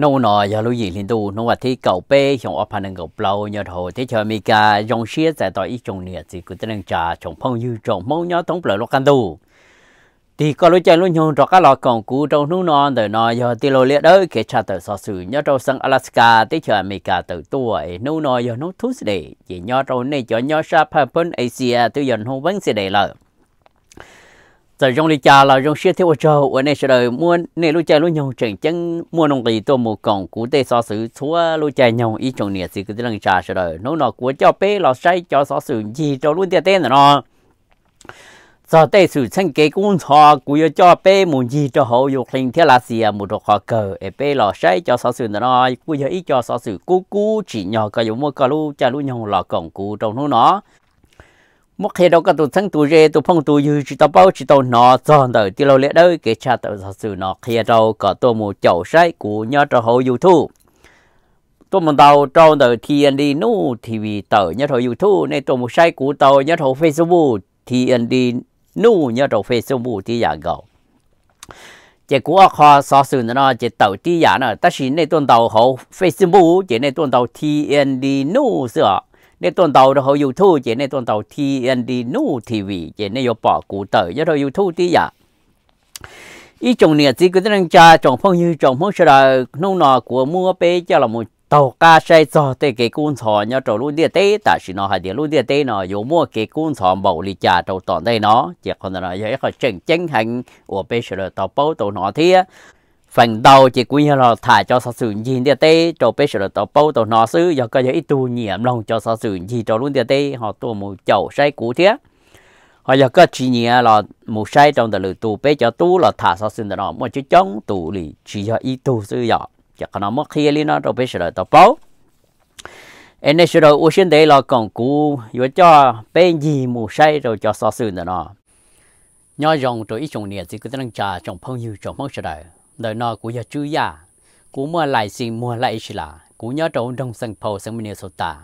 nô nọ giờ lưu gì liên tu nô vật thì cầu bê trong ở phần cầu lâu nhờ thầu thế chờ mi ca dòng xe tại tòa ít trồng thì cứ tên trà trồng phong dư trồng mông nhớ tống bờ lọc căn tu thì có lối chạy luôn nhung cho các lò còn trong núi non từ nọ giờ thì lối liệt đấy kể cha từ so sử nhớ trong sang Alaska thế chờ mi ca từ tuổi nô nọ giờ nô thú sẽ để nhớ trong này cho nhớ sa phần Asia từ giờ nô vẫn sẽ để lợi giờ trong đi cha là trong xe theo châu ở đây sẽ đời mua nè lúc chơi lúc nhau chẳng chẳng mua nông kỳ tôi một còng cú tê so sử chúa lúc chơi nhau ý chồng nè thì cứ thế lần trà sẽ đời nó nó của cho bé là sai cho so sử gì cho luôn tiền tiền nó giờ tê sử chân kế cũng thọ cú yêu muốn gì cho hậu dục hình thế là à, một đồ khó cờ ở bé là sai so sử nó cú yêu so sử cú cú chỉ nhỏ cái giống cái lúc chơi lúc nhau là còng cú trong nó mất khi đâu các tụ thân tụ rê tụ phong tụ dư chỉ tao bao chỉ tao nọ giòn đời thì lâu lẽ đấy cái cha tao thật sự nọ khi đâu có tôi một chậu sai của nhà cho hậu youtube tôi một tàu trong đời thiên nu thì vì tờ nhà hậu youtube nên tôi một sai của tàu nhà hậu facebook thiên đi nu nhà hậu facebook thì giả gạo chỉ của họ so sự nọ chỉ tàu tí giả nữa ta chỉ nên tuần tàu hậu facebook chỉ nên tuần tàu thiên đi nu sửa ในตอนเต่าเราอยู่ทู่เจในตอนเต่าทีเอ็นดีนูทีวีเจในโยปอกูเตอร์ยเราอยู่ทู่ที่อยากอีจงเนี่ยจีก็ต้องจ่าจงพงยืจงพงชรานุ่งนอกัวมัวเป้เจ้าละมุตกาใช้จอเตเกกุนสอนยอดรู้เดียเต้แต่สินอหาเดียรู้เดียเต้นออยู่มั่วเกกุนสอนบ่ลิจาตัวตอนได้เนาะเจ้าคนนั้นยังเขาเจ๋งเจ๋งหันอัวเป้เชลต่อเป้าตัวหนอเทีย phần đầu chỉ quý là thả cho sao sử gì địa tê cho bé sửa tàu bao tàu nó xứ do cái giấy tu nhiệm lòng cho sao sử gì cho luôn địa tê họ tu một chậu say cũ thế họ do cái chỉ nhẹ là một say trong đời tu bé cho tu là thả sao sử nó một chữ chống tu lì chỉ do ý tu sư dọ chỉ có nó mất khi lên nó cho bé sửa tàu bao em này sửa đầu xin đấy là còn cụ, vừa cho bé gì một say rồi cho sao sử nó nhỏ dòng rồi ít chồng nhẹ thì cứ tăng trà trong phong nhiều trong phong sửa đời đời nó của giờ chữ ya cú mua lại xin mua lại chỉ là cú nhớ trâu trong sân phố sân Minnesota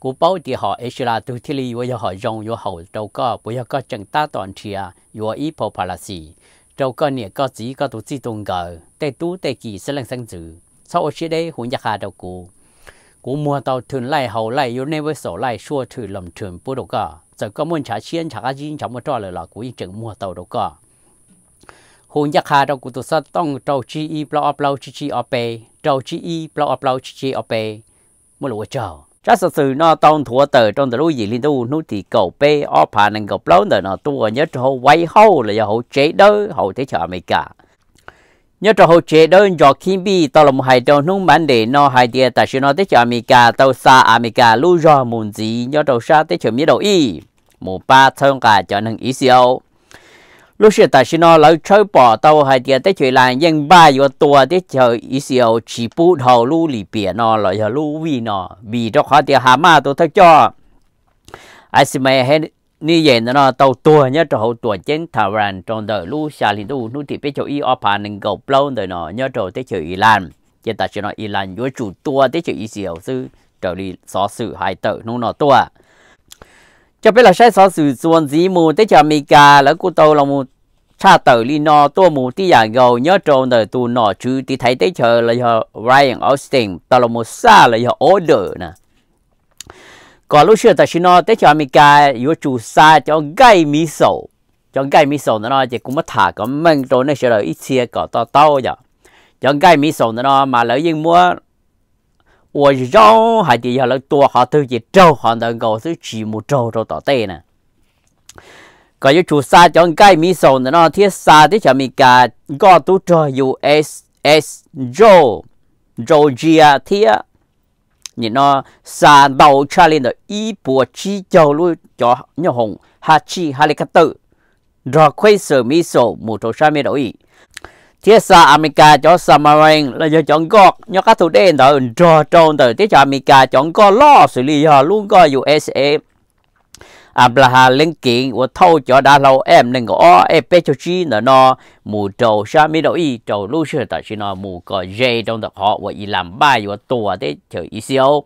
cú bảo thì họ chỉ là từ thi lý với họ dùng với họ trâu có bây giờ có chẳng ta toàn chia với ý phổ là gì, trâu có nhẹ có chỉ có tổ chức tôn cờ tê tú tê kỳ sẽ lên sân dự sau ở trên đây หุ่ nhà hà đầu cú cú mua tàu thuyền lại hậu lại yêu nên với sổ lại xua thử lầm thuyền bút đâu cờ giờ có muốn trả chiên trả cái gì chẳng một trò lời là cú ý chừng mua tàu đầu cờ hôn giác hà đâu cụ tổ sát tông chi y bao ấp lâu chi chi ở bề trâu chi y bao ấp lâu chi chi ở bề mua lúa chờ chắc sự sự nó tông thua tờ trong tờ lúa gì liên tu nút thì cầu bê ở phà nâng cầu lâu tờ nó tua nhớ cho hậu quay là do hậu chế đỡ hậu thế chợ mày cả nhớ cho hậu chế đỡ do khi bi tao làm hai đầu nung bản để nó hai địa tại sự nó thế chợ mày cả tao xa America lưu do muốn gì nhớ cho xa thế chợ mía đầu y một ba thôn cả cho nâng ý lúc xưa ta xin nó lỡ chơi bỏ tàu hay tiền tới chuyện là nhân ba vô tua tới chờ ý xíu chỉ bút hầu lũ lì bìa nó là giờ lu vi nó vì đó khó tiền hà ma tôi thấy cho ai xem mày hết như vậy nó tàu tua nhớ cho hậu tua trên thảo ran trong đời lũ xa lì lu nu thì biết cho ít ở phà nâng cầu lâu rồi nó nhớ cho tới chờ y lan chỉ ta xin nó y lan vô chủ tua tới chờ ý xíu sư trở đi xó sự hai tờ nu nó tua cho biết là sai xó sự xuân dí mù tới chờ mỹ cả lỡ cô tàu là mù cha tờ li nọ tua mù ti ya gầu nhớ trâu đời tu nọ chứ ti thấy tới chờ là giờ Ryan Austin ta là một xa là giờ order nè còn lúc xưa ta xin nó tới cho mình cái yếu chủ xa cho gai mi sầu cho gai mi sầu nọ chỉ cũng mất thả có mình trâu nó sẽ rồi ít chia có to to giờ cho gai mi sầu nọ mà lỡ yên mua ủa rau hay thì giờ là tua họ thứ chỉ trâu họ đang gầu thứ chỉ một trâu trâu tỏ tê nè ก็อยู่ชูซาจองใกล้มีโซนนะเทียซาที่จะมีการก็ตู้จอยูเอสเอสโจโจเจียเทีย你那三道车里的一波起交路叫日红哈起哈里克豆，若亏手米手木头上面的位。thiết à, xa America cho Samarin là do chọn có nhớ các thủ đen đó trò tròn từ thiết cho America chọn có lo xử lý họ luôn có USA à bà kiện và thâu cho đã lâu em nên có em bé cho chi nữa nó mù trầu xa mi đầu y trầu lu sơ tại chi nó mù có dây trong tập họ và y làm bài và tua thế chờ y siêu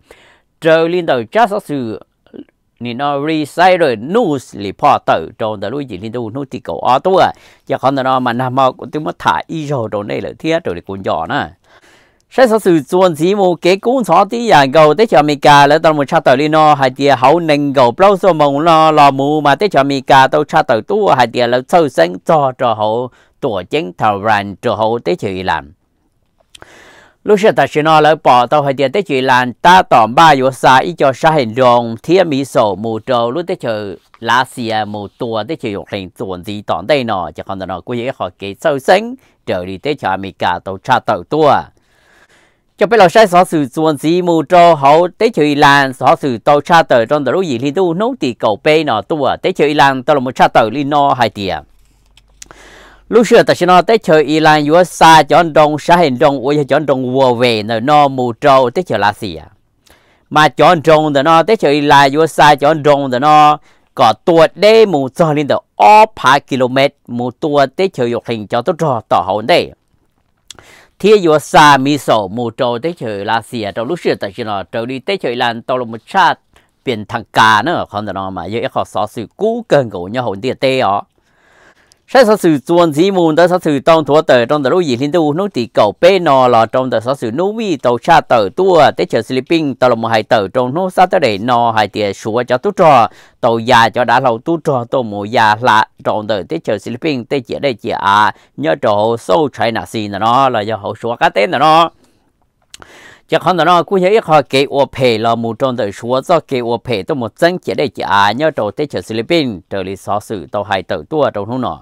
trầu liên đầu chắc sáu sự nên nó recycle news report tự trong đó luôn gì liên đầu nó thì cầu ở tua giờ còn nó mà nằm mà cũng tiếng mất thả y rồi trong này là thiết rồi cũng nhỏ nữa sẽ sở sự chuẩn chỉ một cái cuốn xóa tí dạng gầu tới cho Mika là toàn mình cha được nó hay tiền hậu nền gầu bao số mong nó lo mù mà để cho Mika tàu cha được tu hay tiền là sâu sinh cho cho hậu tổ chức thầu ran cho hậu để chỉ làm lúc sẽ ta sẽ nói là bỏ đâu hay tiền để chỉ làm ta tỏm ba yếu xa ít cho sao hình rồng thiên mỹ số mù trâu lúc tới cho lá xìa mù tua để cho dục hình chuẩn gì tỏm đây nó chứ còn nó quý vị họ cái sâu sinh trở đi để cho Mika tàu cha được tua cho biết là sai sở sự chuẩn gì mù cho hậu tế chữ lan sở sự tàu cha tờ trong đó gì thì tu nấu thì cầu bê nọ tua à tế chữ lan tàu là một cha tờ liên no hai tia lúc xưa ta xin nói tế chữ lan vừa xa chọn đông xa hình đông ôi chọn đông vừa về nợ no mù cho tế chữ là gì à mà chọn đông thì nó tế chữ lan vừa xa chọn đông thì nó có tua đê mù cho lên tàu 8 km mù tua tế chữ dục hình cho tôi trò tỏ hậu đây thì yo sa mi so mu trâu tới chơi là xìa trâu lúc xưa tại chỉ nó trâu đi tới chơi là tao là một cha biển thằng cá nữa không được nó mà giờ khó xóa sự cũ cần của nhau hồn tiền tê ó sẽ sử sự chuẩn gì mùn đó sở sự tông thua tờ trong đó lúc gì liên tu nó tỷ cầu bê nò là trong đó sở sự nô vi tàu cha tờ tua tế chờ Philippines tàu là một hai tờ trong nó sát tới để nò hai tiền sủa cho tu trò tàu già cho đã lâu tu trò tàu mùa già là trong đó tế chờ Philippines tế chỉ đây chỉ à nhớ trò sâu chạy nà xin nè nó là do hậu sủa cái tên nè nó chắc hẳn nó cũng như họ kế ô phê là một trong đời số do kế ô phê tôi một dân chỉ đây chỉ à nhớ trò tế chờ Philippines trở lại xóa sự tàu hai tờ tua trong hôm nọ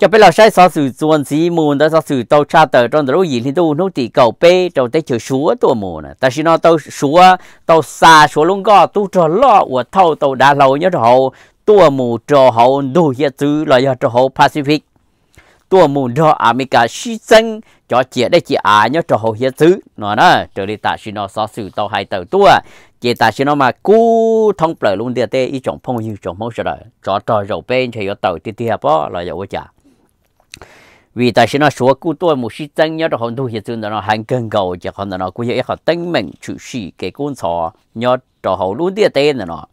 cho bây là sai so sự chuẩn gì mùn đó so sự tàu cha tờ trong đó gì thì tôi nô tỳ cầu bê trong tay chữ súa ตัว mùn ta xin nó tàu súa tàu xa súa luôn có tu cho lo của thâu tàu đá lâu nhất hậu tua mù cho hậu đủ hiện chữ là do trò hậu Pacific tua mù cho America sĩ dân cho chị đây chị à nhớ cho hậu hiện chữ nó nè. trở đi ta xin nó so sự tàu hai tàu tua chỉ ta xin nó mà cú thông bờ luôn địa tê ý chọn phong như chọn mong sợ đó cho trò rầu bên thì có tàu tiếp theo bó là dầu chả vì tại sao nó số cú tôi một số chân nhớ hòn thu hiện tượng nó hàng cân cầu chỉ còn nó cũng vậy họ tính mình chủ sĩ cái con sò nhớ cho họ luôn địa tên nó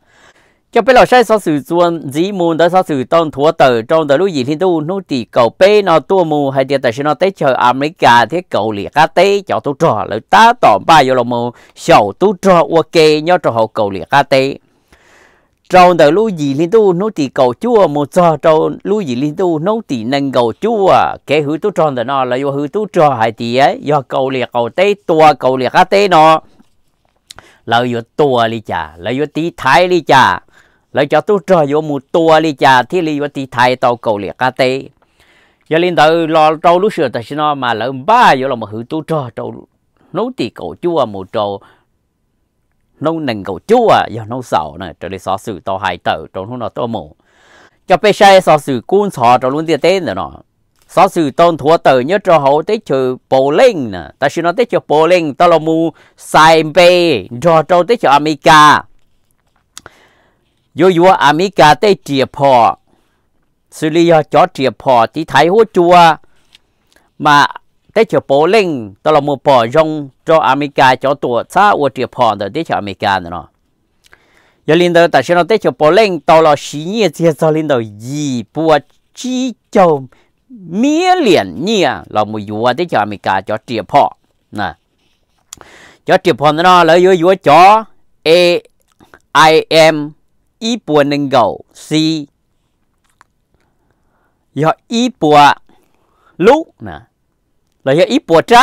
cho bây giờ sai số sự chuẩn dĩ môn đó số sự tôn thua tờ trong tờ lúc gì thì tôi nó thì cầu bê nó tua mù hay tiền tại sao nó tới chờ America thế cầu lì cá tê cho tôi trò lợi tá tỏm ba vô lòng mù sầu tôi trò ok nhớ cho họ cầu lì cá tê trong tờ lưu gì liên tu nấu tỳ cầu chua một giờ trong lưu gì liên tu nấu tỳ nâng cầu chua kẻ hứa tu trong tờ nó là do hứa tu cho hai tì ấy do cầu liệt cầu tế tua cầu liệt cá tế nó là do tua li cha là do tỳ thái li cha là cho tu cho do một tua li cha thì li do tỳ thái tàu cầu liệt cá tế do liên tờ lo trâu lúc xưa ta xin nó mà lỡ ba do là mà hứa tu cho trâu nấu tỳ cầu chua một trâu nông nền cầu chúa do à, nông sầu này trở đi xó xử to hai tử trong lúc nó to mù cho bây xe xó xử cuốn xó trong luôn tiền tên rồi nó xó xử tôn thua tử nhớ cho hậu tới trừ bồ linh nè ta xin nó tới trừ bồ linh ta là mù sai bê cho trâu tới trừ amica vô vô amica tới trìa phò xử lý cho trìa phò thì Thái hố chúa mà แต่เฉพาะเล่งตลอดมือปอยงจออเมริกาจอตัวซาอวดเจียพอเดแต่เฉอเมริกาเนาะยาลินเดแต่เช่นเราแต่เฉพาะเล่งตลอดสี่เนี่ยเจียจอลินเดยีปัวจีจอมเมียเหรียญเนี่ยเราไม่อยู่ว่าแต่เฉอเมริกาจอเจียพอนะจอเจียพอเนาะแล้วยัวยัวจอ A I M อีปัวหนึ่งเก่า C ยออีปัวลุกนะ là cái ít bộ trá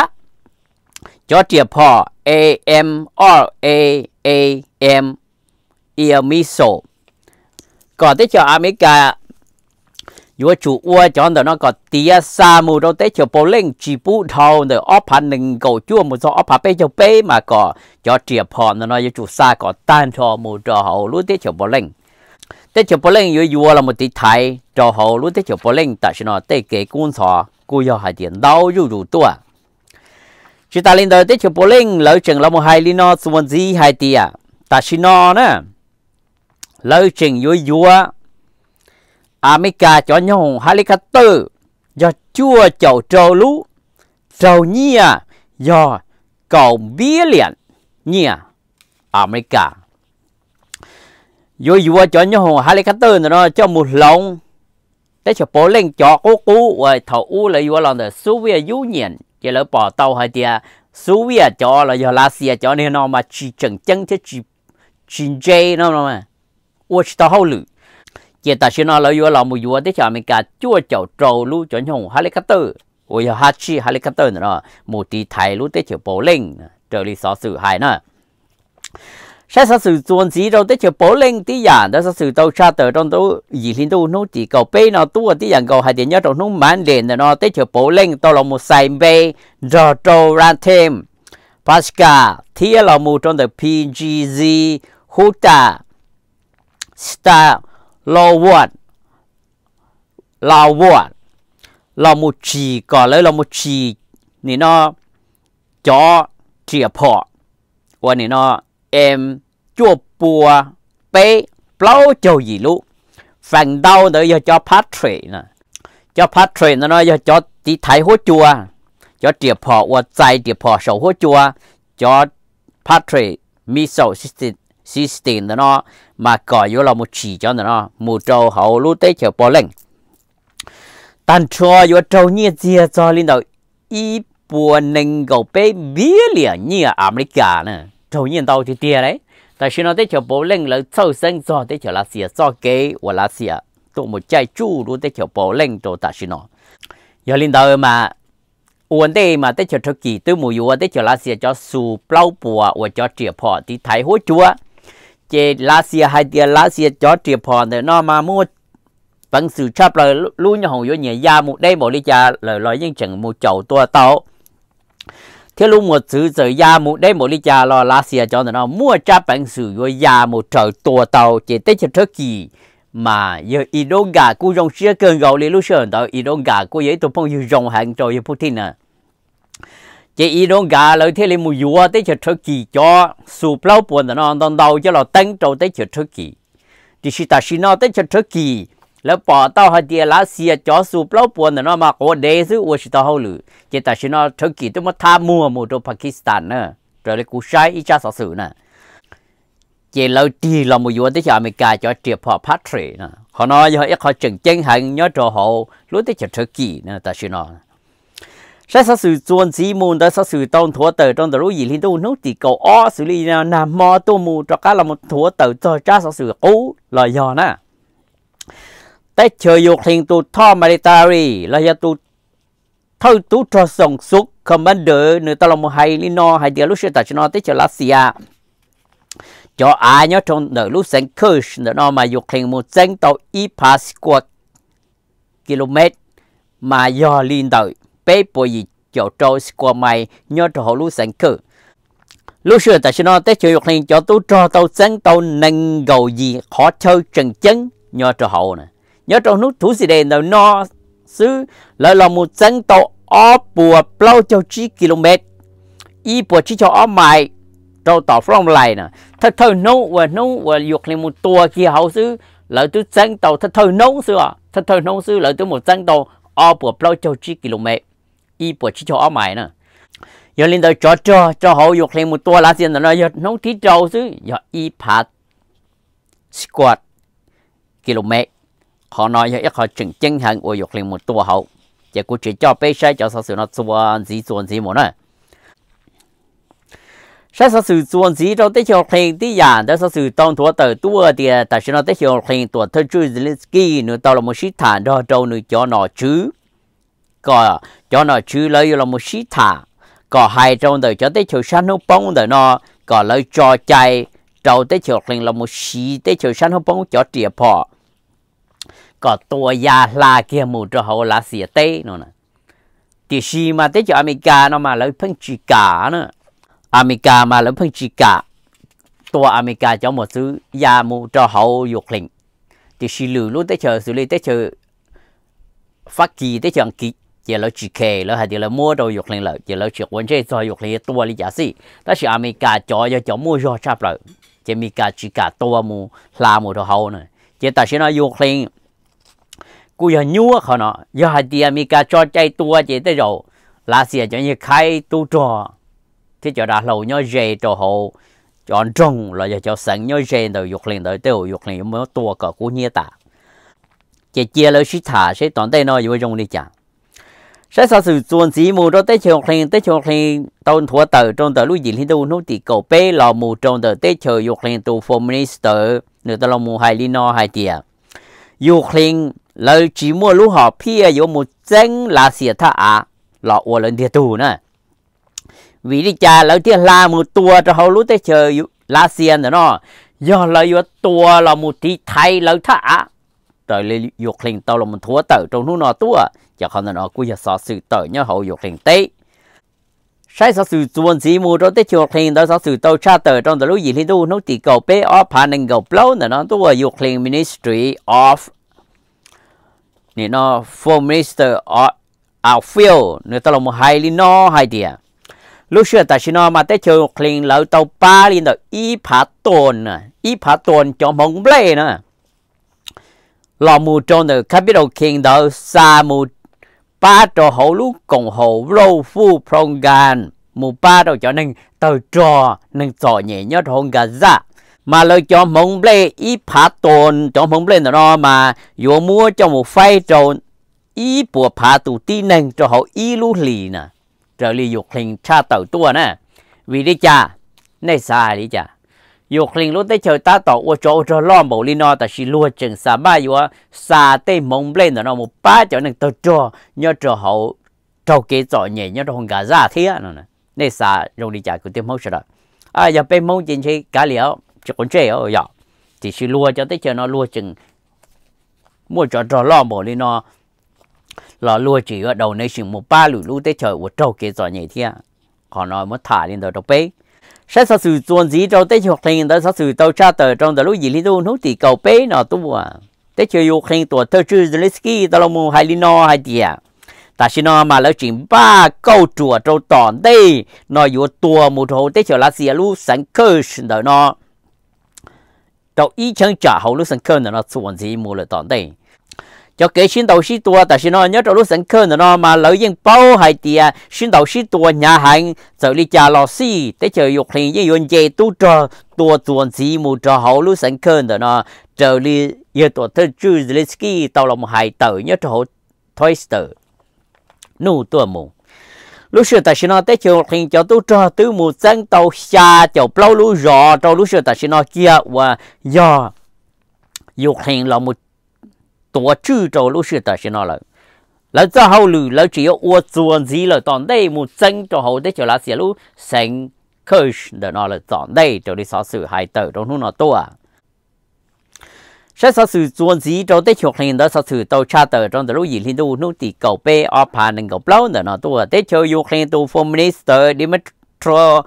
cho tiệp họ a m r a a m e m i s o còn tới cho America dù chủ ua cho nó có tia sa mù đâu tới cho bố lên chỉ bù thâu rồi ốp hẳn nâng cầu chua một số ốp hẳn bê cho bê mà có cho tiệp họ nó nói chủ sa có tan cho mù cho hậu lúc tới cho bố lên tới cho bố lên dù dù là một tí thái cho hậu lúc tới cho bố lên tại sao nó tới kể cuốn thọ cô yo hai tiền đau rủ rủ tua à? chỉ ta lên đời tết chiều bố linh lỡ chừng là một hai linh nó suôn gì hai tia ta xin nó nè lỡ chừng vui vui Amica cho nhau hai linh tư do chua chầu trâu lú trâu nhia à? do cầu bía liền nhia à? Amica vui vui cho nhau hai linh tư nó cho một lòng แต่เฉพาะเล่งจอกูกูว่าเท่าอู้เลยว่าเราเนี่ยซูเวียยูเนียนเจริญปอเต่าให้เดียซูเวียจอเราอย่าลาเซียจอเนี่ยนอมาจีจังจังเทจีจีเจนอมาว่าชิตาเฮาหรือเจตาชินอเราอยู่เราไม่อยู่ที่ชาวอเมริกาจั่วเจ้าโจลู่จนหงฮาลิคเตอร์ว่าอย่าฮัชชีฮาลิคเตอร์เนาะมูตีไทยรู้ที่เฉพาะเล่งเจอรีสอสื่อหายเนาะ sẽ sa sử chuẩn chỉ rồi tất cả bộ lên tí giản đó sa sử tàu cha tờ trong tàu gì liên tàu nó chỉ cầu bê nó tua tí giản cầu hai tiền nhớ trong nó mãn liền nó tất cả bộ lên tàu là một sai bê giờ trâu ra thêm Pasca thia là một trong tờ PGZ Huta Star Loward Loward là một chỉ có lấy là một chỉ nên nó chó, chia bỏ và nên nó em chua bùa bê lâu châu gì lũ phần đau nữa giờ cho Patrick nè cho Patrick nó nói giờ cho đi thái hố chua cho tiệp họ và dài tiệp họ sầu hố chua cho Patrick mi sầu system system nó mà có vô là một chỉ cho nó một trâu hậu lũ tế chờ bỏ nè thầu nhiên tàu thì tiền đấy tại sao nó tới chỗ bố lên là sâu sinh do tới chỗ là xỉa do kế và là xỉa tụ một chai chu luôn tới chỗ bố lên đồ tại sao nó giờ lên đầu mà uốn đây mà tới chỗ thực kỳ tôi mù uốn tới chỗ là xỉa cho su plau bùa và cho triệt phò thì thấy hố chúa chế là xỉa hai tiền là xỉa cho triệt phò thì nó mà mua bằng sự chấp lời luôn nhau hồng vô nhà ya đây một lý cha lời nói những chừng một chậu tua tàu thế lúc một chữ chữ ya một đấy một lý cha lo lá xìa cho nó mua cha bằng sử rồi ya một trở tua tàu chỉ tết cho trước kỳ mà giờ y đồ gà cú rong xìa cơn gạo lấy lúc sớm đó ít đồ gà cú ấy tụi phong yêu rong hàng cho yêu putin à chỉ y đồ gà lấy thế lấy một vua tết cho trước kỳ cho sụp lâu buồn nó đòn đầu cho nó tăng trâu tết cho trước kỳ thì ta xin nó tết cho trước kỳ แล้วปอเต้าหาเดียละเสียจอสูบเล่าปวนแต่นอมาโกเดซึวชิตาเฮาหรือเจตาชินอเทอร์กีต้องมาทามัวมูโดปากีสถานเนอะเราเลยกูใช้อีจ้าสอสื่อน่ะเจเราดีเรามยวนที่อเมริกาจอเจียพอพัทรีนะขอนอยเอเขาจึงเจงหังยอดเฮารู้ที่จะเทอร์กีนะตาชินอใช้สื่อจวนสีมูลแต่สื่อต้องถัวเตอต้องแต่รู้ยี่ลิ้นตู้นู้ตีเกาอ้อสุริยานามอตัวมูตรกาละมุถัวเตอจอจ้าสื่อกู้ลอยยอนะแต่เชยกเลิงตูท่อมาริตารีลายตูเท่าตูทอส่งสุกคอมบันเดอร์เนื้อตลอมไฮลินอไฮเดียลุชตัชนอเตเชลัสเซียจออาเนาะทงเนื้อลุเซนคิชเนื้อนอมายกเลิงมูเซงตออีพาสกวดกิโลเมตรมายอลินเดอร์เป้ปวยจอโจสกวไม่เนาะทอลุเซนคิ lúc xưa tại sao tế chịu dục liền cho tôi trò tàu sáng tàu nâng gầu gì khó chơi trần chấn nho trò hậu nè nhớ trong nước thủ gì đề nào nó xứ lợi là một dân tàu ó bùa bao cho chi km y bùa chi cho ó mài trâu tỏ phong lại nè thật thơ nấu và nấu và dục lên một tua kia hậu xứ lợi tôi dân tàu thật thơ nấu xứ à thật thơ nấu xứ lợi tôi một dân tàu ó bùa bao cho chi km y bùa chi cho ó mài nè giờ lên đời cho cho cho hậu dục lên một tua lá tiền nó giờ nấu tí trâu xứ giờ y phạt squat km họ nói cho họ chừng chân hàng ôi dục liền một tua hậu chỉ cũng chỉ cho bé sai cho sao sự nó tua gì tua gì mà nữa sai sao sự tua gì đâu tới chiều liền tí giả đó sao sự tông thua từ tua thì tại sao nó tới chiều liền tua thơ chữ Zelensky nữa tao là một sĩ thả đó trâu nữa cho nó chứ có cho nó chứ lấy là một sĩ thả có hai trong đời cho tới chiều sáng nó bóng đời nó có lấy cho chạy trâu tới chiều liền là một sĩ tới chiều sáng nó bóng cho tiệp họ có tua ya la kia mu cho hậu là xỉa tê nó nè thì khi mà tới cho amica nó mà lấy phân chỉ cả nè, amica mà lấy phân chỉ cả tua amica cho một thứ ya mu cho hậu dục lệnh thì khi lử lúc tới chờ xử lý tới chờ phát kỳ tới chờ kỳ giờ là chỉ kề là hay là mua đồ dục lệnh là giờ là chuyện vấn đề do dục lệnh tua lý giả sĩ đó là amica cho cho cho mua cho chấp rồi, chỉ America chỉ cả tua mu la mu cho hậu nè, chỉ ta sẽ nói dục lệnh กูยังยัวเขาเนาะยังหาเดียมีการจอใจตัวเจตเราลาเสียจะยังใครตู้จอที่จะด่าเราเนาะเจตัวเขาจอนจงเราจะจะสั่งเนาะเจเราหยกเล่นเราเตียวหยกเล่นยังไม่ตัวก็กูเนี่ยตาเจเจเราชิถาใช้ตอนได้เนาะอยู่ตรงนี้จ้ะใช้สาสื่อส่วนสีมูเราเตะเชียงเคลงเตะเชียงเคลงตอนถั่วเต๋อตรงเต๋อลูกหญิงที่ดูนุ่ติเก่าเป้เรามูตรงเต๋อเตะเชียงหยกเล่นตัวฟอร์มินิสเตอร์หรือตะเรามูไฮลีนอไฮเตียยูเคลง lời chỉ mua lúc họ pia yếu một danh là xỉa tha à lọ ua lên thiệt tù nè vì đi cha lời thiệt là một tua cho hầu lúc tới chờ là xiên nữa nó do lời yếu tua là một tí thay lời tha à rồi lấy dục lên tàu là một thua tử trong nó nó tua cho không là nó cũng giờ sợ sự tử nhớ hậu dục lên tê sai sợ sự chuồn gì mua rồi tới chuột lên đó sợ sự tàu cha tử trong đó lúc gì thì tu nó chỉ cầu bé ở phản cầu blow nữa nó tua dục lên ministry of ni no minister outfield ni ta lo mo hai li no hai dia lu ta shi no ma te chu clean lo tàu pa li no i pha ton i à. pha ton cho mong ble na lo mu trong the capital king do ba trò hậu lũ cộng hộ rô phu prong gan ba đầu cho nên tàu trò nên trò nhẹ nhất hôn gà มาเลยจอมมงเบลอีผาตนจอมมงเบลนอมาโยมัวจอมไฟโจนอีปัวผาตูตีหนึ่งจะเขาอีลุลีนะจะลียกคลิงชาเต่าตัวนะวิริจาในสาลิจายกคลิงรู้ได้เฉยตาต่อว่าจจะล้อมบ่ลีนอแต่ชีลัวจึงสามารถอยูว่าซาเต้มงเบลนอมุป้าจอหนึ่งตัวจอเนาะจะเขาเจ้าเกจอเนี่ยเนาะทองกาซาเทียนันะในซายลงลิจากูเต็มหองฉะนัอ่าอย่าไปมองจริงใช่กาเหลียว chỉ còn chơi ở giờ thì chỉ lúa cho tới chơi nó lúa chừng mua cho trò lo bỏ đi nó là lúa chỉ ở đầu này chừng một ba lũ lũ tới chờ một trâu kia giỏi nhảy thia à. họ nói muốn thả lên đầu đầu bế sẽ sử sự chuẩn gì trâu tới học thành đó sao sự tàu cha tờ trong đó lũ gì lên đâu nó thì cầu bế nó tu à tới chơi học khen tuổi thơ chữ Zelensky tao lo mua hai lì no hai tia à. ta xin nó mà lỡ chỉ ba câu chùa trâu tòn đây nó vừa tua một hồ tới chờ là xìa lũ sáng cơ sinh đời nó 到以前假好路上可能那做节目了，当对。cho cái xin đầu sĩ tua ta xin nó nhớ trong lúc sẵn khơi nó mà lỡ yên bao hai tia xin đầu sĩ tua nhà hàng giờ đi chả lò xì tới chờ dục hình với yun dê tu trò tua tuần gì mù trò hậu lúc sẵn khơi nó chờ đi giờ tua thơ chư zeliski tao lòng hai tờ nhớ trò hậu thôi tờ nụ tua mù lúc xưa ta xin nó tới chiều hình cho tôi cho tôi mù dân tàu xa cho lâu lúa rõ cho lúc xưa ta xin nó kia và do dục hình là một tổ chức cho lúc xưa ta xin nó là là cho hậu lử là chỉ có ô chuẩn gì là toàn đây mù dân cho hậu tới cho là xe lúc sinh khởi để nó là toàn đây cho đi xóa sự hai tờ trong lúc nó to à sẽ sử sự chuẩn gì cho tới chuột hình đó sao sự tàu cha tờ trong đó lúc gì liên tu nút cầu bê ở phà nên cầu lâu nữa nó tu tới chơi yêu khen tu form minister Dimitro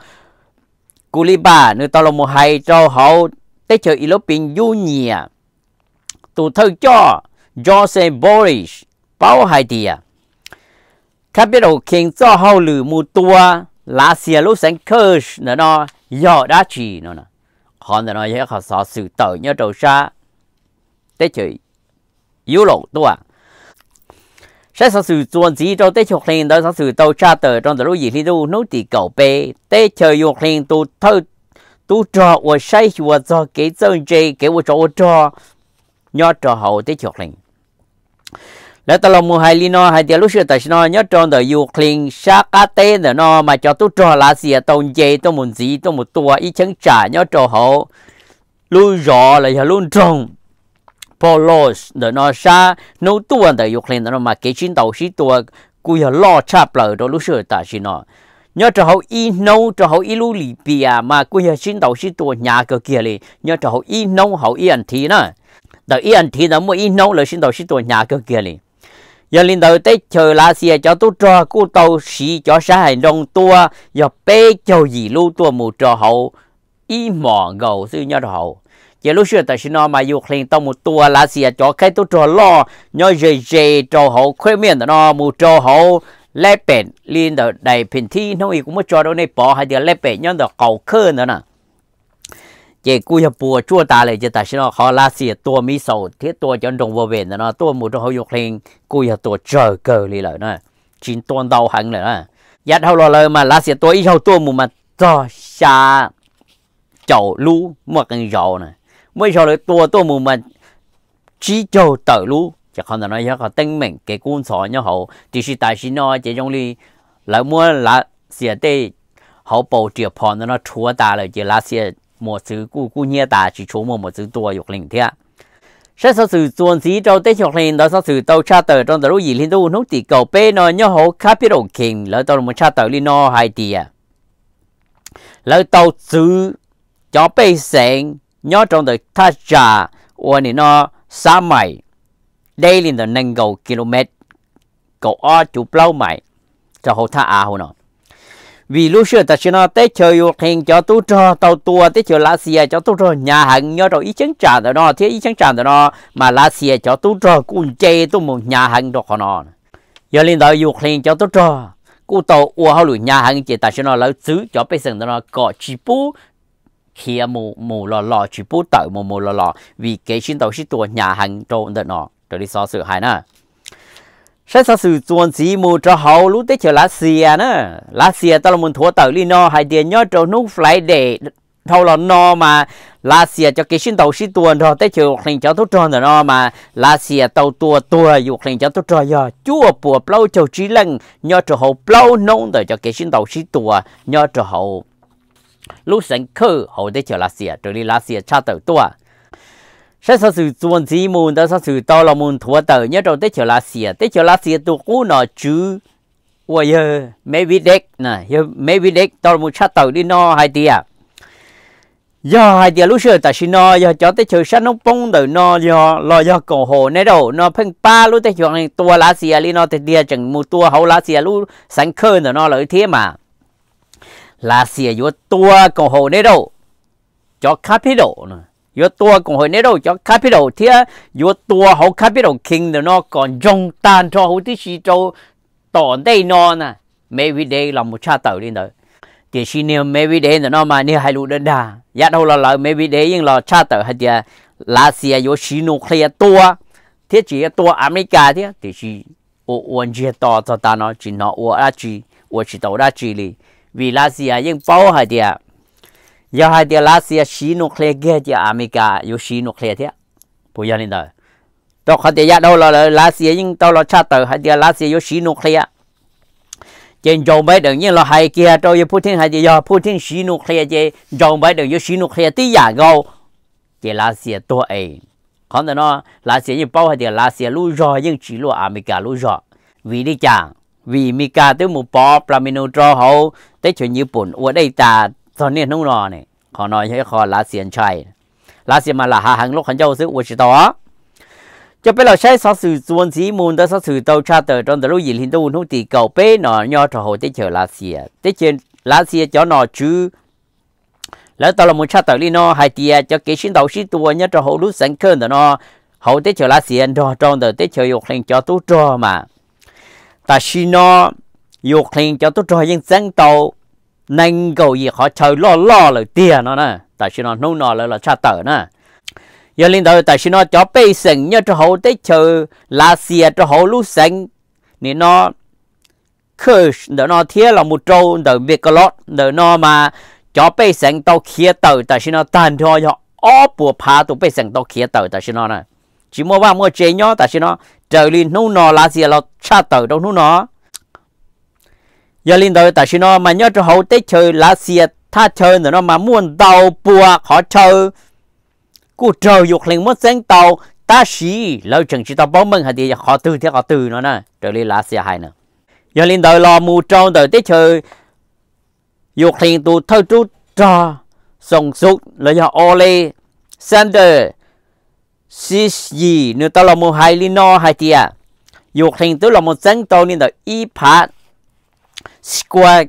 Kuliba nữa tao là một hai cho hậu tới chơi Philippines du nhỉ tu thơ cho Joseph Boris bao hai tia à. capital king cho hậu lưu mu tua lá xìa lúc sáng khơi nữa nó giờ đã chỉ nữa nè họ nó sẽ họ sợ sự tờ nhớ đầu xa tế chữ yếu lộ tua sẽ sản sự chuẩn chỉ cho tế chụp hình đó sản sự tàu tra tờ trong đó lúc gì thì nấu tỷ cầu bê tế chờ dục hình tu thơ tu và say và do cái dân chơi cái và trò trò nhớ trò hậu tế chụp hình để ta lòng mua hai li no hai tia lúc nhớ tròn đời yêu clean sa cá tê nữa mà cho tu trò lá xìa tông dê tông muốn gì tông một tua ít chân trả nhớ trò hậu luôn rõ là giờ luôn polos để nó xa nấu tuần tại ukraine nó mà cái chiến tàu xí tuần cùi lo chạp lại đó lúc xưa ta chỉ nó nhớ cho hậu y nâu cho hậu y lưu lì bìa mà cùi chiến tàu xí tuần nhà cơ kia lì nhớ cho hậu y nâu hậu y ăn thì nữa tại y ăn thì nó mua y nâu là chiến tàu xí tuần nhà cơ kia lì giờ linh đầu tết chờ lá xe cho tu trò cô tàu xí cho xã hành đông tua giờ bê cho gì lưu tua mù trò hậu y mỏ gầu sư nhớ hậu giờ lúc xưa tại nó mà dục liền tao một tua lá xì à? cho cái tôi trò lo nhớ dề dề trò hậu khuê miệng nó một trò hậu lẽ bẹn liên đó đầy phiền thi nó cũng mới cho đâu này bỏ hay giờ lẽ bẹn nhớ đó cầu khơi nữa nè chỉ cú nhập bùa chua ta chỉ tại họ lá xì à? tua mi sầu thiết tua cho đồng vô biển nó tua một trò dục liền cú nhập tua chờ cờ lì lại nè chín tuần đầu hẳn nè dắt hậu lo lời mà lá xì à? tua ít hậu tua mù mà cho xa chậu lú một cái rổ này mới rồi lại tua tua mù mà chỉ cho tờ lu chỉ không nói nhớ còn tinh mệnh cái cuốn sổ nhớ hậu thì sự tài sinh nó chỉ trong đi lại mua là xia tê hậu bầu triệt phòn nó chúa ta là chỉ là xia một sự cú cú nhẹ ta chỉ chúa một một sự tua dục linh thế sẽ sau sự chuẩn sĩ cho tết học linh đó sau sự tàu cha tờ trong tờ lúc gì liên tu nút thì cầu bê nó nhớ hậu capital king lỡ tàu một cha tờ liên nó hai à, lỡ tàu sự cho bê sinh nhớ trong đời ta trả ua nị nó xa mày đây là nâng cầu km cầu ở chủ lâu mày cho hồ tha à hồ nó vì lúc xưa ta xin nói tới chơi vô khen cho tu cho tàu tua tới chơi lá xìa cho tu cho nhà hàng nhớ rồi ý chấn trà đó nó thế ý chấn trả rồi nó mà lá xìa cho tu cho cũng chê tu một nhà hàng đó họ nó giờ lên đó vô khen cho tu cho cú tàu ua hao lụi nhà hàng chỉ ta xin nói lấy giữ cho bây giờ nó có chỉ bú kia mù mù lò lò chỉ bút tự mù mù lò lò vì cái sinh đấu sĩ tua nhà hàng trộn đợt nọ trở đi so sự hại nè sẽ sao sự chuẩn chỉ mù cho hậu lúc tới chờ lá xìa nè lá xìa tao là muốn thua tẩu li nọ hay tiền nhớ trộn nút phải để thâu là no mà lá xìa cho cái sinh đấu sĩ tua rồi tới chờ hình cháu tốt tròn rồi no mà lá xìa tàu tua tua dục hình cháu tốt tròn giờ chúa bùa plau cho trí lăng nhớ trộn hậu plau nông rồi cho cái sinh đấu sĩ tua nhớ trộn hậu lúc sinh cơ hầu để chờ lá xìa rồi đi lá xìa cha tờ tua sẽ sao sự chuẩn gì muốn đó sao sự đào là muốn thua tờ nhớ rồi để chờ lá xìa để chờ lá xìa tụ cũ nó chứ ôi mấy vị deck nè mấy vị deck đào muốn cha tờ đi no hai tia giờ hai tia lúc xưa ta xin no giờ cho tới chờ sáng nó bông đời no giờ lo giờ cổ hồ nè đâu nó phân ba lúc tới chuyện này tua lá xìa đi nó thì tia chẳng một tua hậu lá xìa lúc sinh cơ nữa nó lợi thế mà là xìa vô tua cổ hồ nế đâu cho capital nè vô tua cổ hồ nế đâu cho capital thia vô tua hồ capital king nó no, còn trong tan cho hồ tí chi châu tổn đây nó nè vị đây là một cha tàu đi nữa thì mấy vị maybe đây nó mà nếu hai lũ đơn đà giá dạ đâu là lợi vị đây nhưng là cha tàu hay là là xìa vô xí nụ khlia tua thiết chỉ tua America thế thì chỉ ô ô chia to cho ta nó chỉ nó ô ra chỉ ô chỉ tàu ra chỉ li vì lá xì à nhưng bao hai tia à? giờ hai tia lá xì à xí nô khe ghé tia America yêu xí nô khe thế à? bây giờ nên đó. đó hai tia đâu là lá xì à nhưng tao là cha tờ hay tia lá xì yêu xí nô khe à? trên dòng bay đường như là hay kia cho yêu Putin hay tia giờ Putin xí nô khe chơi dòng bay đường yêu xí nô khe tí giả gâu chơi lá xì à to ấy còn đó nó lá xì bao hai tia lá xì lúa rồi nhưng chỉ lu America lúa rồi vì đi chẳng วีมีกาตัวหมูปอปลาเมนูตรอเขาไดเชยญี่ปุ่นอวดได้จ่าตอนนี้น้องรอเนี่ยขอน้อยใช้ขอลาเซียนชัยลาเซียมาลาหาหังลูกขันเจ้าซื้ออวดชิตอ จะไปเราใช้สสื่อส่วนสีมูลแต่สสื่อเตาชาเตอร์จนแต่ลูกหินฮินดูนุกงตีเก่าเป้หนอนยอทหูได้เจยลาเซียได้เจยลาเซียจอหนอชื้อแล้วตลอดมุชาตอร์ลีนอายเตียจะเกิดชินเตาชิตัวเนี่ยทหารู้สังเกตนะเนาะเขาไดเชอลาเซียนอจนแต่ได้เชอยกเลงจอตู้จอมา ta xí nó yêu khen cho tôi trời dân sáng tàu nên cầu gì họ chơi lo lo lời tiền nó nè ta xí nó nấu nọ lời là cha tờ nè giờ lên đầu ta xí nó cho bê sừng nhớ cho hậu tới chờ là xìa cho hậu lú sừng nên nó khơi đỡ nó thiết là một trâu đỡ việc có lót đỡ nó mà cho bê sừng tàu kia tàu ta xí nó tàn cho họ ó bùa phá tụ bê sừng tàu kia tàu ta xí nó nè chỉ mua ba mua chế nhó ta xí nó trời lên nô nọ là gì là cha tờ đâu nô nọ giờ lên đời tại sao nó mà nhớ cho hậu tết chơi là gì à, tha chơi nữa nó mà muốn tàu bùa họ chơi cô trời dục lên muốn sáng tàu ta sĩ lâu chừng chỉ tao báo mừng hay thì họ từ thì họ từ nó nè trời lên là gì à hay nè giờ lên đời lo mù trâu đời tết chơi dục lên tụ thâu trú trò sông sụt là do ô lê Sander si gì nữa tao là một hai li no hai tia à? dục hình tôi là một dân tàu nên là y phá square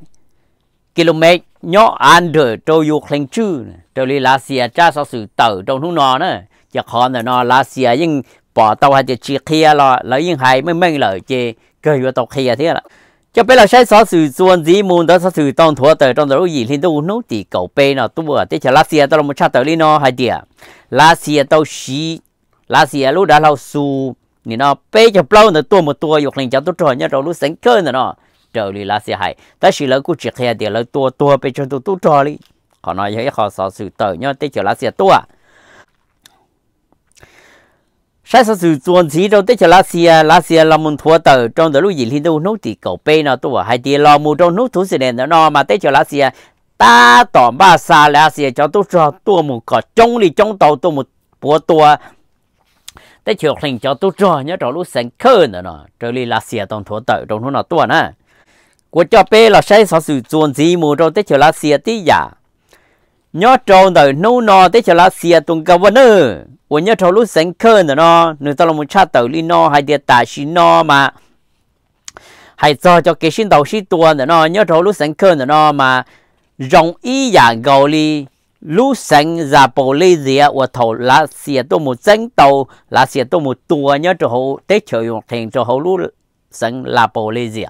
km nhỏ ăn được cho dục hình chữ cho li lá xìa cha sao sự tờ trong nó nọ nữa giờ khó là nó lá xìa nhưng bỏ tàu hai tia chia kia là lấy nhưng hai mấy mấy lời chê cười vào tàu kia thế là cho bé là sai sao sự xuân dĩ môn đó sao sự tông thua tờ trong đó gì thì tôi nấu thì cậu bé nào tôi vừa thế chờ lá xìa tao là một cha tờ li no hai tia à? lá xìa tao xí là gì à? lúc đã lâu su thì nó bê cho bao nó tua một tua dục lên cho tôi trời nhá rồi lúc sáng cơ nữa nó trời đi là gì hay ta chỉ là cứ chỉ khe thì là tua tua bê cho tôi tôi trời đi họ nói vậy họ sợ sự tờ nhá tới chỗ là gì à? tua sai sợ sự chuẩn chỉ trong tới chỗ là gì à? là gì là muốn thua tờ trong đó lúc gì thì tôi nấu thì cậu bê nó tua hay thì lo mù trong nốt thú sự này nó mà tới chỗ là gì ta tỏ ba xa là gì cho tôi cho tua một cọ trong đi trong tàu tôi một búa tua แต่เชือกหลิงจะตัวจอเนี่ยจะรู้เสียงเคินเนาะจะลีลาเสียตรงทัวเตอตรงนู้นเนาะตัวน่ะกูจะเป้เราใช้สอสื่อจวนจีมูเราแต่เชือกลาเสียที่ยาเนี่ยจงเดินนู้นเนาะแต่เชือกลาเสียตรงกับวันเนอวันเนี่ยจะรู้เสียงเคินเนาะหนึ่งตลอดมุชาเตอลีเนาะให้เดียตาชินเนาะมาให้จอจะเกชินเตอชิตัวเนาะเนี่ยจะรู้เสียงเคินเนาะมา容易也够哩。lu sinh ra bộ lê dìa và thổ là xìa tôi một dân tàu là xìa tôi một tua nhớ cho hậu tế chở dụng thành cho hậu lu sinh là bộ lê dìa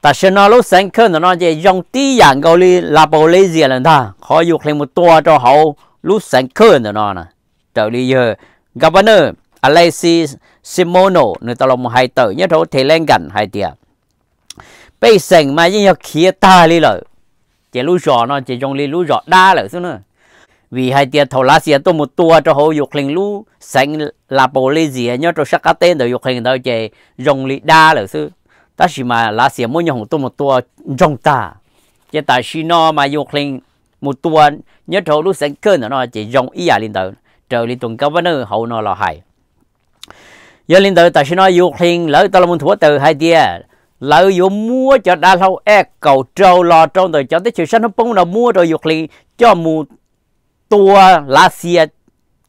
ta sẽ nói lu sinh khi nó nói gì dòng tí dạng gầu li là bộ lê dìa lần ta khó dục thành một tua cho hậu lu sinh khi nó nè trở đi giờ governor Alexis Simono người ta lòng hai tờ nhớ thấu thể lên gần hai tiệt bây sinh mà như kia ta đi rồi chỉ lú giò nó chỉ trong lì lú giò đa là xứ nữa vì hai tia thầu lá xìa tôi một tua cho hồ dục hình lú xanh là bồ lì gì nhớ cho sắc cá tên rồi dục hình đâu chỉ trong lì đa là xứ ta chỉ mà lá xìa mỗi nhồng tôi một tua trong ta chỉ ta chỉ nó mà dục hình một tua nhớ cho lú xanh cơn nó chỉ trong ý à lên đầu trời lên tuần cao vấn nữa hậu nó là hại giờ lên đầu tại xí nó dục hình lỡ tao là muốn thua từ hai tia lợi dụng mua cho đa lâu e cầu trâu lò trong rồi cho tới sự sanh bông nào mua rồi dục liền cho mù tua lá xia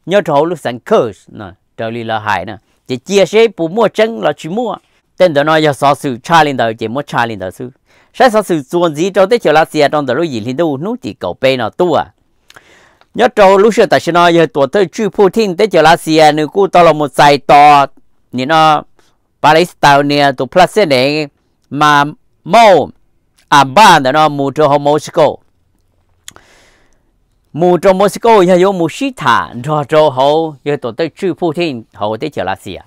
nhớ thổ lúc sẵn khờ nè trời lì là hại nè chỉ chia sẻ bù mua chân là chỉ mua tên đó nói cho sở sự cha linh đời chỉ mua cha linh đời sư sẽ sở sự chuẩn gì trong tới chiều lá xia trong đời lúc gì lên đâu nút chỉ cầu bê nó tua à. nhớ trổ lúc xưa tại sao nói giờ tuổi tới chư phu thiên tới chiều lá xia nữ cô ta là một sai to nhìn nó Palestine tụ Palestine mà mau à ba đó nó mù cho hồ mô sĩ cô mù cho mô sĩ cô nhà yếu mù sĩ thả cho cho hồ yếu tổ tới chư phụ thiên hồ tới chờ là xìa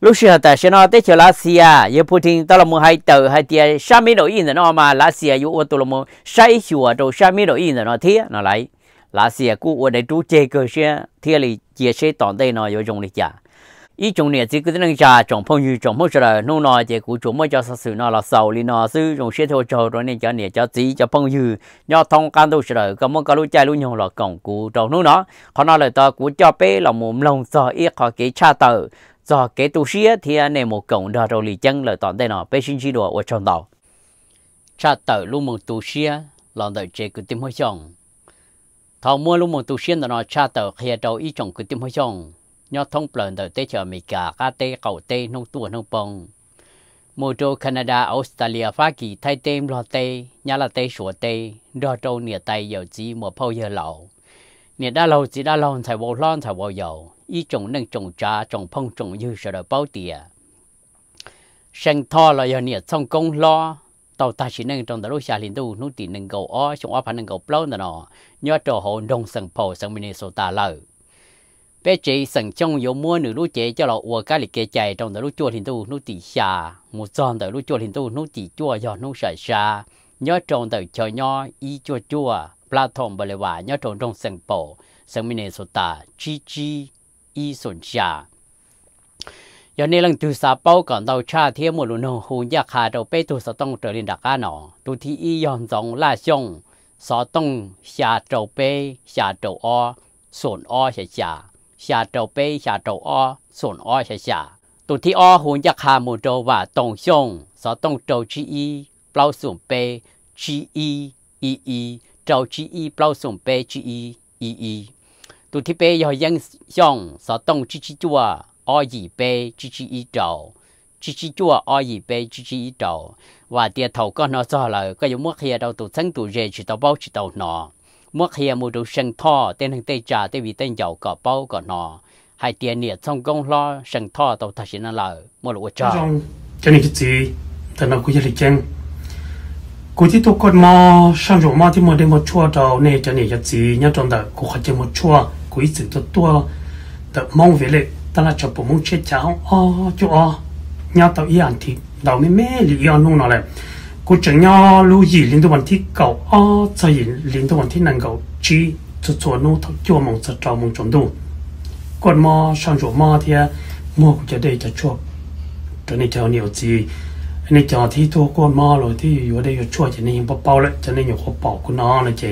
lúc xưa tại sao nó tới chờ là xìa yếu à? phụ thiên tao là mù hai tờ hai tia sa mi đổi in nó mà lá xìa yếu ô tô là mù sai chùa à, rồi sa mi đổi in nó thế nó lại lá xìa à, cũ ô để trú chê cơ xe thiên lì chia sẻ tòn đây nó yếu dùng đi chả ý chung này chỉ cứ năng trà trồng phong như trồng phong là nô nọ thì cũng chúng mới cho sự sự nó là sầu li nó sư trồng xe thôi chờ rồi nên cho này cho tí cho phong như nho thông can đâu là có muốn có lũ chạy lũ nhau là cổng cụ trồng nông nó họ nói là ta cũng cho bé là mồm lông do ít họ cái cha tờ do cái tu sĩ thì anh em một cổng đó rồi lì chân là toàn đây nó bé sinh chỉ đồ ở trong tàu, cha tờ luôn một tu sĩ là đời chế cứ tìm hơi chồng thằng mua luôn một tu sĩ là nó cha tờ khi đầu ý chồng cứ tìm hơi chồng nhớ thông bền đầu tê chờ Mỹ cả cá tê cầu tê nông tua nông bông mô trô Canada Australia pháp Kỳ thay tem lo tê nhà là tê sủa tê đo trâu nịa tây dầu chi mùa phao giờ lậu nịa đa lâu chỉ đa lâu thầy bầu lon thầy bầu dầu y trồng nâng trồng trà trồng phong trồng như sợ đời bao tìa sang tho là giờ nịa xong công lo tàu ta chỉ nâng trong đó lúc xa liên tu nút tì nâng cầu ó chúng ó phải nâng cầu plau nè nọ nhớ trò hồ đông sân phổ sân Minnesota lợi ปเจีสังจงโยมัวหนูรู้เจเจ้าเราอวกาลิกเกใจตรงแต่รู้จวดหินตู้นูตีชาหมูจอนแต่รู้จวดหินตู้นูตีจัวยอนูใส่ชาย่อตรงแต่ชอยอออีจัวจัวปลาทองบริวารย่อตรงตรงสังโปสังมิเนสตาจีจีอีสุนชาย้อนในหลังตูวสาเป้าก่อนเราชาเที่ยวมูลนงหูยาคาเราเปตูสต้องเจรินดักอาหนอตูที่อีย้อนองล่าชงสอต้องชาเจ้าไปชาเจาอ้อส่วนอ้อเฉยเฉ下周北下周二送二下下。ตัวที่อ้อหุ่นยักษ์หามูโจว่าตรงช่องสอตรงโจชีอีเปล่าส่งเปชีอีอีอีโจชีอีเปล่าส่งเปชีอีอีอีตัวที่เปยอยังช่องสอตรงชีชีจัวอ้อยีเปชีชีอีโจชีชีจัวอ้อยีเปชีชีอีโจว่าเตียเท่าก็นอซอเลยก็ยังมั่วเฮียเราตัวทั้งตัวเรชิตเอาเบ้าชิตเอาหนอมื่อเขียมูดูเชิงท่อเต้นทางเตจ่าเตวีเต้นเหยาก่อเป้าก่อนอให้เตียเนี่ยช่องกงล้อเชิงท่อตัวทัศน์นั่นเราเมื่อรู้ว่าจ้าจะนี่คิดสิแต่เราคุยลิจังกูที่ทุกคนมอช่างจงมอที่มอได้มอชั่วเราเนี่ยจะเนี่ยจะสิเนี่ยจนแต่กูขัดใจมอชั่วกูอีสิตัวตัวแต่มองเวลตลาดจับผมมองเช็ดเช้าอ๋อจู่อ๋อเนี่ยตัวอีอันที่เราไม่แม่หรืออีอันนู่นอะไร cô chẳng nhau lưu gì liên tục bản thiết cầu ở cho gì liên tục bản thiết năng cầu chi cho cho nó thật cho mong sợ trâu mong chuẩn đủ còn mò sang chỗ mò thì mua cũng chỉ để cho chua cho nên theo nhiều gì nên cho thì thua con mò rồi thì ở đây chua cho nên bao bao lại cho nên nhiều khó bỏ của nó là chỉ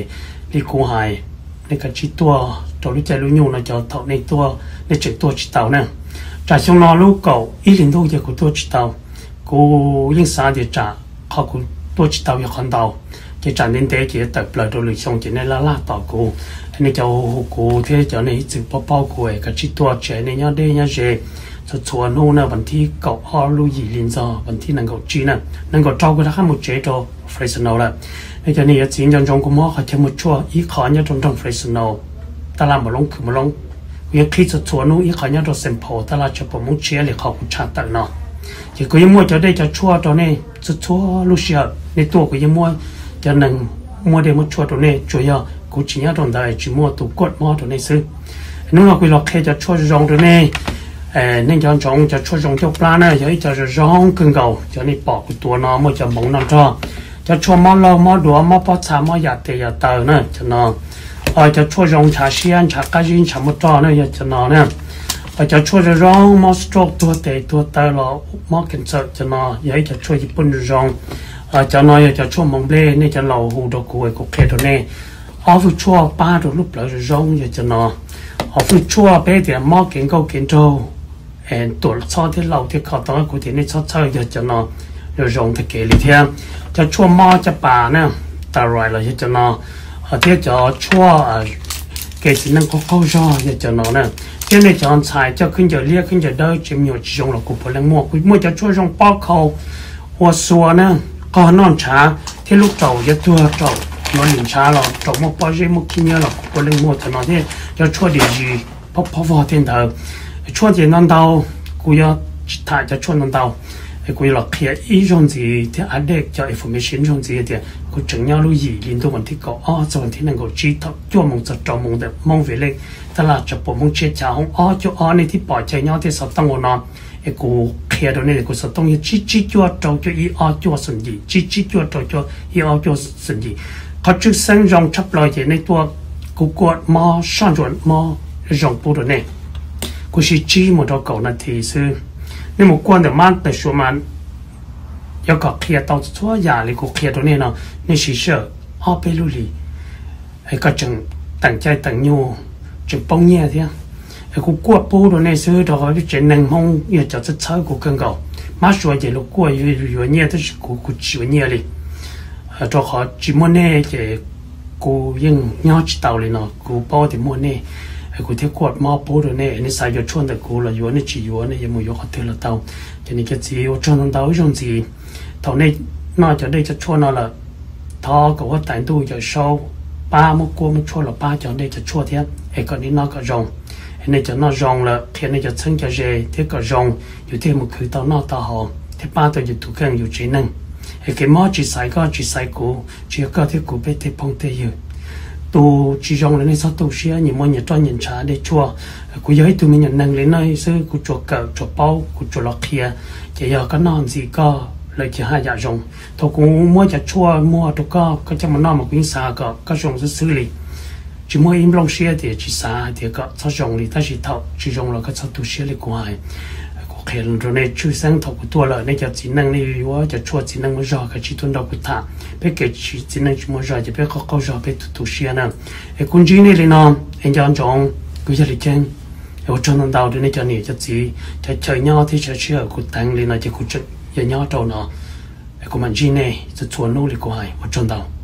đi cũng hài nên cái chỉ tua cho lúc chạy lúc nhung là cho thọ nên tua nên chạy tua chỉ tàu nè trả xong nó lúc cậu ý liên tục giờ của tua chỉ tàu cô yên sáng thì trả 考古多知道一看到，这站点第一代不来到理想，这那拉拉到古，那叫古这叫那只包包古诶，个几多钱那样的那些。จะชวนหูนะวันที่เกาะฮอลูยีลินจอวันที่นังเกาะจีนะนังเกาะเจ้าก็ทั้งหมดเจโตฟรีสโนละในจานี้จีนจันจงกุมอเขาจะหมดชั่วอีขอนยาจงจงฟรีสโนตลาดมาลงคือมาลงเวียคลิจะชวนหูอีขอนยาจงเซมโพตลาดจะปมุเชียหรือเขาคุชาตันเนาะ thì cứ mua cho đây cho chua cho này cho chua lúc xưa nên tôi cứ mua cho nâng mua để mua chua cho này chủ yếu cũng chỉ nhớ trong đời chỉ mua tủ cốt mua cho này xứ nếu mà quy lọc khe à, cho chua rong cho này nên cho rong cho chua rong cho plan này cho cho rong cứng cầu cho nên bỏ cái tua nó mới cho mỏng nó cho cho chua mò lâu mò đũa mò bò xà mò giặt thì giặt tờ nữa cho nó ở ờ, cho chua rong trà xiên trà cá yin trà mò trò nữa cho nó nữa แต่จะช่วยจะร้องมอสโตรตัวเตะตัวเตะเรามอกันเซอร์จะนออยากจะช่วยญี่ปุ่นร้องจะนออยากจะช่วยมองเล่เนี่ยจะเราหูดกูไอ้กูเคตัวเนี่ยเอาฟุชัวป้าตัวลูกเราจะร้องอยากจะนอเอาฟุชัวเป้เดียมอกันก็กันโตเอ็นตัวซ้อที่เราที่เขาต้องกูที่นี่ซ้อเซอร์อยากจะนอจะร้องตะเกียบเทียมจะช่วยมอจะป่าเนี่ยแต่รอยเราจะนอเที่จะช่วย cái gì năng có câu rõ để cho nó nè cái này cho anh xài cho khi giờ lia khi giờ đâu chỉ nhiều chỉ dùng là cục bộ lên mua cũng mua cho chua trong bao khâu hoa xua nè có non trà thì lúc trầu giờ thua trầu nó liền trà là trầu một bao giấy một kia là cục bộ lên mua thì nó thế cho chua điều gì pop pop vào thiên thờ chua thì non đầu cũng giờ thải cho chua non đầu cái quy luật kia ý trong gì thì ăn à, được cho information trong gì thì cái chừng nhau lúc ý liên tục còn thích có ó cho còn thích năng có trí thọ cho mong cho cho mong được mong về lên tức là cho bộ mong chết cháo không ờ, ó cho ó ờ, này thì bỏ chạy nhau thì sao tăng của nó cái cụ kia đó này cụ sao tăng như chỉ chỉ cho trâu cho ý ó cho sừng gì chỉ chỉ cho trâu cho ý ó cho sừng gì có chức sang trong chấp lời thì này tôi cụ quạt mò sản ruộng mò dòng bù đó này cụ chỉ chỉ một đầu cầu là thì xưa นี่หมู่กวนแต่มันแต่ชัวมัน要搞เคลียร์ตอนชั่วยาเลยกูเคลียร์ตัวนี้เนาะนี่ชิเชอร์เอาไปลุลีไอ้ก็จังตั้งใจตั้งโยจังป้องเงี้ยเที่ยไอ้กูกวดปูตัวนี้ซื้อดอกไปเจนหนึ่งห้องอย่าจะจะเช่ากูเกินเก่ามาชัวร์เจลูกกวดอยู่อยู่เงี้ยที่กูกูชิวเงี้ยเลยตัวขอจิมอนเน่เจกูยังย่อจิตเอาเลยเนาะกูป้อที่มอนเน่กูเที่ยวกวดมอปูดูเนี่ยนี่สายยชวนแต่กูละยวนนี่จียวนเนี่ยยังมือยกเทือละเตาจะนี่ก็จียชวนตั้งเตาชวนจีเท่านี้นอกจากได้จะชวนนั่นละทอก็ว่าแต่งตู้จะโชว์ป้ามุกกูมุกชวนละป้าจะได้จะชวนเทียบไอ้คนนี้นอกก็ยงไอ้นี่จะนอกยงละเทียนี่จะซึ่งจะเจเทียก็ยงอยู่ที่มุกคือเตานอกตาหอมที่ป้าตัวอยู่ถูกเครื่องอยู่จีนึงไอ้เกมอจีสายก็จีสายกูจีก็เที่กูไปเที่พงเที่ย tu chỉ rong lên sao tu xia nhìn mọi nhà cho nhìn trả để chùa cú giới tụi mình nhận năng lên nơi sư cú chùa cờ chùa bao cú chùa lọ kia chỉ giờ có non gì có lời chỉ hai dạ rong thôi cú mua chả chùa mua đồ có có cho mà non mà quyến xa có có rong sư xử lý chỉ mua im long xia thì chỉ xa thì có sao rong thì ta chỉ thọ chỉ rong là có sao tu xia thì cũng hay phải rồi này chú sáng thọc của tôi là này giờ chỉ năng này quá giờ chua chỉ năng mới rõ cái chỉ tuân đạo của ta bé cái chỉ chỉ năng chỉ mới rõ giờ bé có câu rõ tu tu xe nè cái quân chỉ này lên nó anh chọn chọn cứ giờ đi chăng ở trong năm đầu đến này cho nhiều cho chỉ cho chơi nhau thì chơi chơi của tăng lên là chỉ của chơi nhau trâu nó cái mình chỉ này cho chuẩn luôn là của ai ở trong đầu